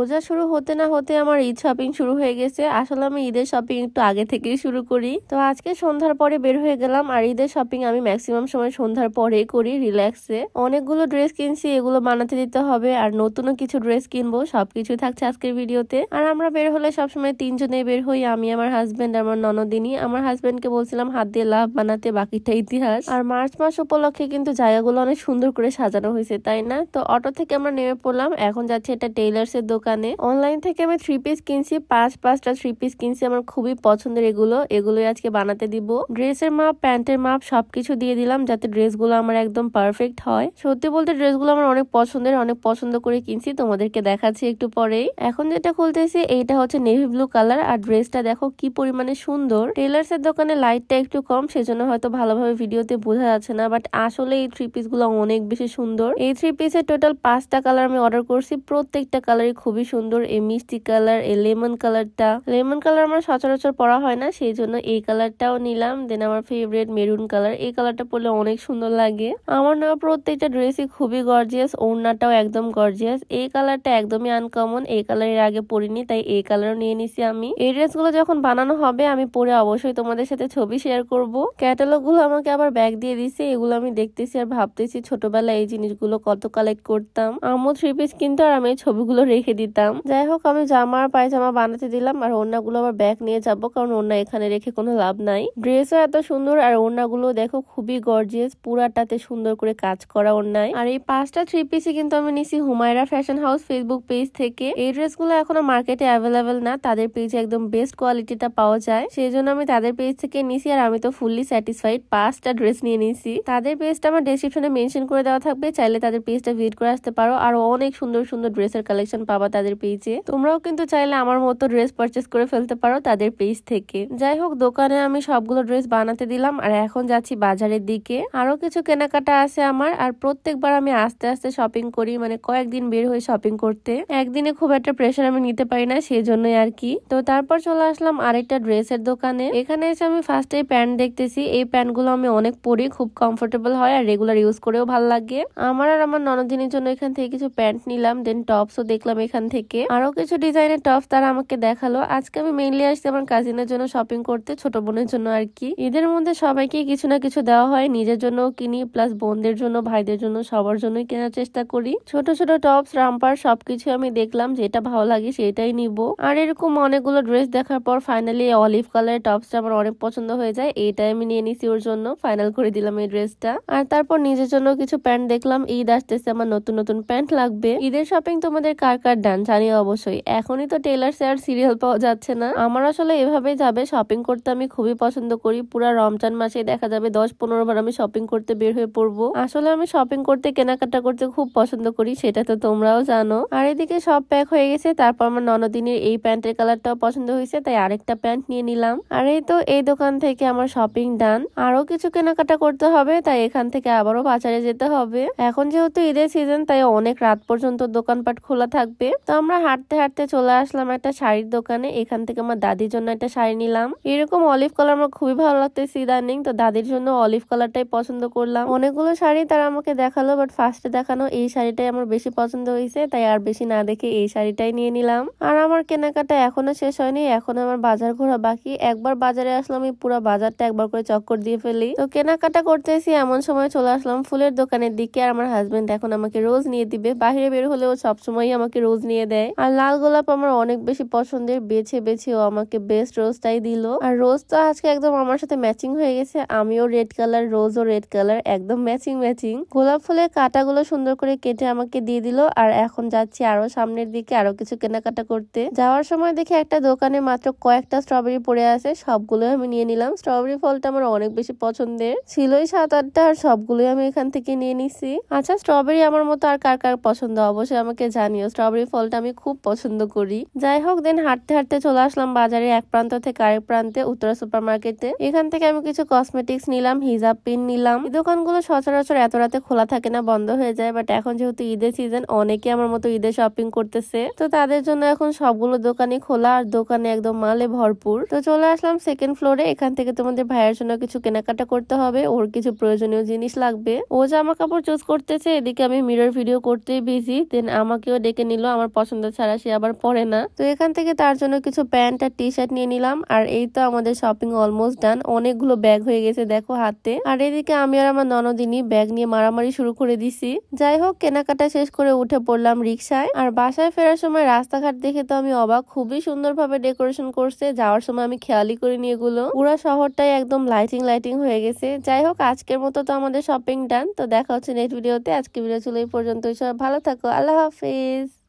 রোজা শুরু হতে না হতে আমার ঈদ শপিং শুরু হয়ে গেছে আসলে আমি ঈদের শপিং একটু আগে থেকেই শুরু করি তো আজকে সন্ধ্যার পরে বের হয়ে গেলাম আর ঈদের শপিং আমি ম্যাক্সিমাম সময় সন্ধ্যার পরেই করি রিল্যাক্সে অনেকগুলো ড্রেস কিনছি এগুলো বানাতে দিতে হবে আর নতুনও কিছু ড্রেস কিনবো সবকিছু থাকছে আজকের ভিডিওতে আর আমরা বের হলে সবসময় তিনজনে বের হই আমি আমার হাজব্যান্ড আমার ননদিনী আমার হাজব্যান্ডকে বলছিলাম হাত দিয়ে লাভ বানাতে বাকিটা ইতিহাস আর মার্চ মাস উপলক্ষে কিন্তু জায়গাগুলো অনেক সুন্দর করে সাজানো হয়েছে তাই না তো অটো থেকে আমরা নেমে পড়লাম এখন যাচ্ছে এটা টেইলার্স এর দোকান দোকানে অনলাইন থেকে আমি থ্রি পিস কিনছি পাঁচ পাঁচটা থ্রি পিস কিনছি আমার খুবই পছন্দের এগুলো এগুলোই আজকে বানাতে দিব ড্রেসের মাপ প্যান্টের মাপ সবকিছু দিয়ে দিলাম যাতে ড্রেসগুলো আমার একদম পারফেক্ট হয় সত্যি বলতে ড্রেসগুলো আমার অনেক পছন্দের অনেক পছন্দ করে কিনছি তোমাদেরকে দেখাচ্ছি একটু পরেই এখন যেটা খুলতেছি এইটা হচ্ছে নেভি ব্লু কালার আর ড্রেসটা দেখো কি পরিমাণে সুন্দর টেলার্স এর দোকানে লাইটটা একটু কম সেজন্য হয়তো ভালোভাবে ভিডিওতে বোঝা যাচ্ছে না বাট আসলে এই থ্রি পিস গুলো অনেক বেশি সুন্দর এই থ্রি পিসের টোটাল পাঁচটা কালার আমি অর্ডার করছি প্রত্যেকটা কালারই খুবই খুবই সুন্দর এই মিষ্টি কালার এই লেমন কালারটা লেমন কালার আমার সচরাচর পরা হয় না সেই জন্য এই কালারটাও নিলাম দেন আমার ফেভারিট মেরুন কালার এই কালারটা পরলে অনেক সুন্দর লাগে আমার না প্রত্যেকটা ড্রেসই খুবই গর্জিয়াস ওড়নাটাও একদম গর্জিয়াস এই কালারটা একদমই আনকমন এই কালারের আগে পরিনি তাই এই কালারও নিয়ে নিছি আমি এই ড্রেসগুলো যখন বানানো হবে আমি পরে অবশ্যই তোমাদের সাথে ছবি শেয়ার করব ক্যাটালগ গুলো আমাকে আবার ব্যাগ দিয়ে দিছে এগুলো আমি দেখতেছি আর ভাবতেছি ছোটবেলায় এই জিনিসগুলো কত কালেক্ট করতাম আমও থ্রি পিস কিন্তু আর আমি ছবিগুলো রেখে দিতাম দিতাম যাই হোক আমি জামা পায়জামা বানাতে দিলাম আর গুলো আবার ব্যাগ নিয়ে যাব কারণ ওড়না এখানে রেখে কোনো লাভ নাই ড্রেসও এত সুন্দর আর গুলো দেখো খুবই গর্জিয়াস পুরাটাতে সুন্দর করে কাজ করা ওনায় আর এই পাঁচটা থ্রি পিসই কিন্তু আমি নিছি Humayra fashion house Facebook page থেকে এই ড্রেসগুলো এখনো মার্কেটে অ্যাভেলেবেল না তাদের পেজে একদম বেস্ট কোয়ালিটিটা পাওয়া যায় সেই জন্য আমি তাদের পেজ থেকে নিছি আর আমি তো ফুললি স্যাটিসফাইড পাঁচটা ড্রেস নিয়ে নিছি তাদের পেজটা আমার ডেসক্রিপশনে মেনশন করে দেওয়া থাকবে চাইলে তাদের পেজটা ভিজিট করে আসতে পারো আর অনেক সুন্দর সুন্দর ড্রেসের কালেকশন পাবা তাদের পেজে তোমরাও কিন্তু চাইলে আমার মতো ড্রেস পারচেস করে ফেলতে পারো তাদের পেজ থেকে যাই হোক দোকানে আমি সবগুলো ড্রেস বানাতে দিলাম আর এখন যাচ্ছি বাজারের দিকে আরো কিছু কেনাকাটা আছে আমার আর প্রত্যেকবার আমি আস্তে আস্তে শপিং করি মানে কয়েকদিন বের হয়ে শপিং করতে একদিনে খুব একটা প্রেশার আমি নিতে পারি না সেই জন্যই আর কি তো তারপর চলে আসলাম আরেকটা ড্রেসের দোকানে এখানে এসে আমি ফার্স্টে প্যান্ট দেখতেছি এই প্যান্টগুলো আমি অনেক পরি খুব কমফোর্টেবল হয় আর রেগুলার ইউজ করেও ভাল লাগে আমার আর আমার ননদিনের জন্য এখান থেকে কিছু প্যান্ট নিলাম দেন টপসও দেখলাম এখান এখান থেকে আরো কিছু ডিজাইনের টপ তারা আমাকে দেখালো আজকে আমি মেইনলি আসছি আমার কাজিনের জন্য শপিং করতে ছোট বোনের জন্য আর কি ঈদের মধ্যে সবাইকে কিছু না কিছু দেওয়া হয় নিজের জন্য কিনি প্লাস বোনদের জন্য ভাইদের জন্য সবার জন্যই কেনার চেষ্টা করি ছোট ছোট টপস রাম্পার সবকিছু আমি দেখলাম যেটা ভালো লাগে সেটাই নিব আর এরকম অনেকগুলো ড্রেস দেখার পর ফাইনালি অলিভ কালারের টপসটা আমার অনেক পছন্দ হয়ে যায় এটাই আমি নিয়ে নিছি ওর জন্য ফাইনাল করে দিলাম এই ড্রেসটা আর তারপর নিজের জন্য কিছু প্যান্ট দেখলাম ঈদ আসতেছে আমার নতুন নতুন প্যান্ট লাগবে ঈদের শপিং তোমাদের কার কার ফ্যান জানি অবশ্যই এখনই তো টেলার আর সিরিয়াল পাওয়া যাচ্ছে না আমার আসলে এভাবেই যাবে শপিং করতে আমি খুবই পছন্দ করি পুরা রমজান মাসে দেখা যাবে দশ পনেরো বার আমি শপিং করতে বের হয়ে পড়বো আসলে আমি শপিং করতে কেনাকাটা করতে খুব পছন্দ করি সেটা তো তোমরাও জানো আর এদিকে সব প্যাক হয়ে গেছে তারপর আমার ননদিনের এই প্যান্টের কালারটাও পছন্দ হয়েছে তাই আরেকটা প্যান্ট নিয়ে নিলাম আর এই তো এই দোকান থেকে আমার শপিং ডান আরো কিছু কেনাকাটা করতে হবে তাই এখান থেকে আবারও বাজারে যেতে হবে এখন যেহেতু ঈদের সিজন তাই অনেক রাত পর্যন্ত দোকানপাট খোলা থাকবে তো আমরা হাঁটতে হাঁটতে চলে আসলাম একটা শাড়ির দোকানে এখান থেকে আমার দাদির জন্য একটা শাড়ি নিলাম এরকম অলিভ কালার আমার খুবই ভালো লাগতেছি ইদানিং তো দাদির জন্য অলিভ কালারটাই পছন্দ করলাম অনেকগুলো শাড়ি তারা আমাকে দেখালো বাট ফার্স্টে দেখানো এই শাড়িটাই আমার বেশি পছন্দ হয়েছে তাই আর বেশি না দেখে এই শাড়িটাই নিয়ে নিলাম আর আমার কেনাকাটা এখনো শেষ হয়নি এখন আমার বাজার ঘোরা বাকি একবার বাজারে আসলাম আমি পুরো বাজারটা একবার করে চক্কর দিয়ে ফেলি তো কেনাকাটা করতেছি এমন সময় চলে আসলাম ফুলের দোকানের দিকে আর আমার হাজবেন্ড এখন আমাকে রোজ নিয়ে দিবে বাহিরে বের হলেও সবসময় আমাকে রোজ নিয়ে দেয় আর লাল গোলাপ আমার অনেক বেশি পছন্দের বেছে বেছে ও আমাকে বেস্ট রোজটাই দিল আর রোজ তো আজকে একদম আমার সাথে ম্যাচিং হয়ে গেছে আমিও রেড কালার রোজ ও রেড কালার একদম ম্যাচিং ম্যাচিং গোলাপ ফুলের কাটাগুলো সুন্দর করে কেটে আমাকে দিয়ে দিল আর এখন যাচ্ছি আরো সামনের দিকে আরো কিছু কেনাকাটা করতে যাওয়ার সময় দেখি একটা দোকানে মাত্র কয়েকটা স্ট্রবেরি পড়ে আছে সবগুলো আমি নিয়ে নিলাম স্ট্রবেরি ফলটা আমার অনেক বেশি পছন্দের ছিলই সাত আটটা আর সবগুলোই আমি এখান থেকে নিয়ে নিছি আচ্ছা স্ট্রবেরি আমার মতো আর কার কার পছন্দ অবশ্যই আমাকে জানিও স্ট্রবেরি ফল ফলটা আমি খুব পছন্দ করি যাই হোক দেন হাঁটতে হাঁটতে চলে আসলাম বাজারে এক প্রান্ত থেকে আরেক প্রান্তে উত্তরা সুপার মার্কেটে এখান থেকে আমি কিছু কসমেটিক্স নিলাম হিজাব পিন নিলাম এই দোকানগুলো সচরাচর এত রাতে খোলা থাকে না বন্ধ হয়ে যায় বাট এখন যেহেতু ঈদের সিজন অনেকে আমার মতো ঈদে শপিং করতেছে তো তাদের জন্য এখন সবগুলো দোকানই খোলা আর দোকানে একদম মালে ভরপুর তো চলে আসলাম সেকেন্ড ফ্লোরে এখান থেকে তোমাদের ভাইয়ের জন্য কিছু কেনাকাটা করতে হবে ওর কিছু প্রয়োজনীয় জিনিস লাগবে ও জামা কাপড় চুজ করতেছে এদিকে আমি মিরর ভিডিও করতে বিজি দেন আমাকেও ডেকে নিল আমার পছন্দ ছাড়া সে আবার পরে না তো এখান থেকে তার জন্য কিছু প্যান্ট আর টি শার্ট নিয়ে নিলাম আর এই তো আমাদের শপিং অলমোস্ট ডান অনেকগুলো ব্যাগ হয়ে গেছে দেখো হাতে আর এদিকে আমি আর আমার ননদিনী ব্যাগ নিয়ে মারামারি শুরু করে দিছি যাই হোক কেনাকাটা শেষ করে উঠে পড়লাম রিক্সায় আর বাসায় ফেরার সময় রাস্তাঘাট দেখে তো আমি অবাক খুবই সুন্দরভাবে ডেকোরেশন করছে যাওয়ার সময় আমি খেয়ালি নিয়ে এগুলো পুরো শহরটাই একদম লাইটিং লাইটিং হয়ে গেছে যাই হোক আজকের মতো তো আমাদের শপিং ডান তো দেখা হচ্ছে নেক্সট ভিডিওতে আজকে ভিডিও চলে এই পর্যন্ত সব ভালো থাকো আল্লাহ হাফিজ